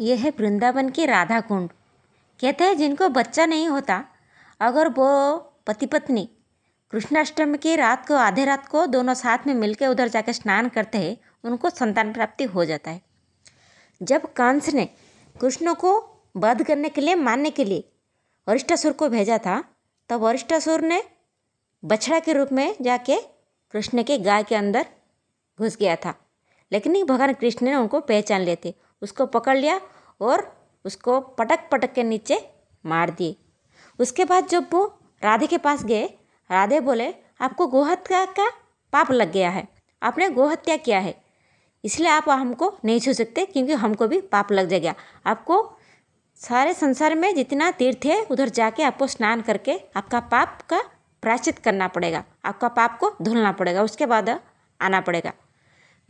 ये है वृंदावन की राधा कुंड कहते हैं जिनको बच्चा नहीं होता अगर वो पति पत्नी कृष्णाष्टमी की रात को आधे रात को दोनों साथ में मिलकर उधर जाकर स्नान करते हैं उनको संतान प्राप्ति हो जाता है जब कंस ने कृष्ण को वध करने के लिए मानने के लिए वरिष्ठासुर को भेजा था तब वरिष्ठासुर ने बछड़ा के रूप में जाके कृष्ण के गाय के अंदर घुस गया था लेकिन भगवान कृष्ण ने उनको पहचान लेते उसको पकड़ लिया और उसको पटक पटक के नीचे मार दिए उसके बाद जब वो राधे के पास गए राधे बोले आपको गोहत्या का पाप लग गया है आपने गोहत्या किया है इसलिए आप हमको नहीं छू सकते क्योंकि हमको भी पाप लग जाएगा आपको सारे संसार में जितना तीर्थ है उधर जाके आपको स्नान करके आपका पाप का प्राचित करना पड़ेगा आपका पाप को धुलना पड़ेगा उसके बाद आना पड़ेगा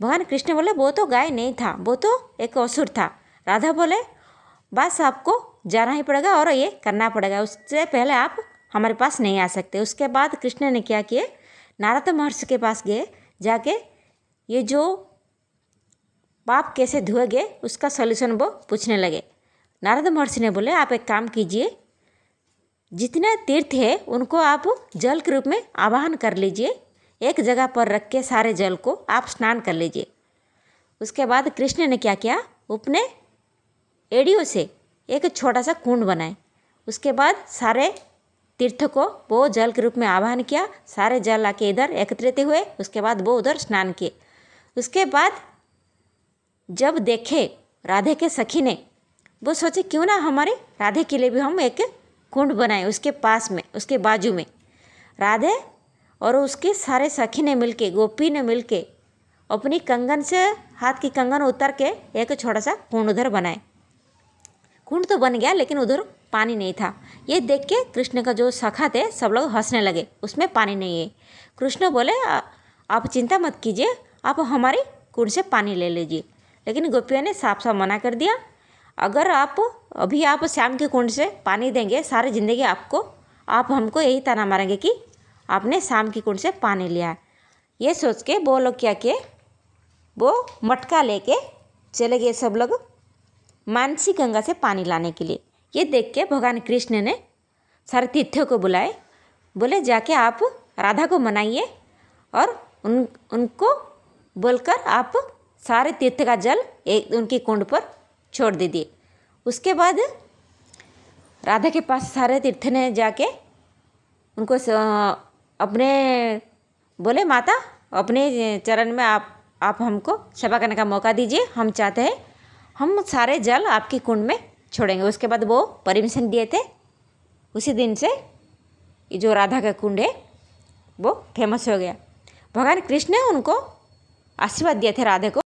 भगवान कृष्ण बोले वो तो गाय नहीं था वो तो एक असुर था राधा बोले बस आपको जाना ही पड़ेगा और ये करना पड़ेगा उससे पहले आप हमारे पास नहीं आ सकते उसके बाद कृष्ण ने क्या किए नारद महर्षि के पास गए जाके ये जो पाप कैसे धुए गए उसका सॉल्यूशन वो पूछने लगे नारद महर्षि ने बोले आप एक काम कीजिए जितना तीर्थ है उनको आप जल के रूप में आवाहन कर लीजिए एक जगह पर रख के सारे जल को आप स्नान कर लीजिए उसके बाद कृष्ण ने क्या किया अपने एडियो से एक छोटा सा कुंड बनाए उसके बाद सारे तीर्थ को वो जल के रूप में आह्वान किया सारे जल आके इधर एकत्रित हुए उसके बाद वो उधर स्नान किए उसके बाद जब देखे राधे के सखी ने वो सोचे क्यों ना हमारे राधे के लिए भी हम एक कुंड बनाए उसके पास में उसके बाजू में राधे और उसके सारे सखी ने मिलके गोपी ने मिलके अपनी कंगन से हाथ की कंगन उतर के एक छोटा सा कुंड उधर बनाए कुंड तो बन गया लेकिन उधर पानी नहीं था ये देख के कृष्ण का जो सखा थे सब लोग हंसने लगे उसमें पानी नहीं है कृष्ण बोले आ, आप चिंता मत कीजिए आप हमारी कुंड से पानी ले लीजिए लेकिन गोपियों ने साफ साफ मना कर दिया अगर आप अभी आप श्याम के कुंड से पानी देंगे सारी ज़िंदगी आपको आप हमको यही ताना मारेंगे कि आपने शाम की कुंड से पानी लिया ये सोच के वो लोग क्या किए वो मटका लेके चले गए सब लोग मानसी गंगा से पानी लाने के लिए ये देख के भगवान कृष्ण ने सारे तीर्थों को बुलाए बोले जाके आप राधा को मनाइए और उन उनको बोलकर आप सारे तीर्थ का जल एक उनकी कुंड पर छोड़ दीजिए उसके बाद राधा के पास सारे तीर्थ ने जाके उनको अपने बोले माता अपने चरण में आप आप हमको सेवा करने का मौका दीजिए हम चाहते हैं हम सारे जल आपकी कुंड में छोड़ेंगे उसके बाद वो परमिशन दिए थे उसी दिन से ये जो राधा का कुंड है वो फेमस हो गया भगवान कृष्ण ने उनको आशीर्वाद दिए थे राधे को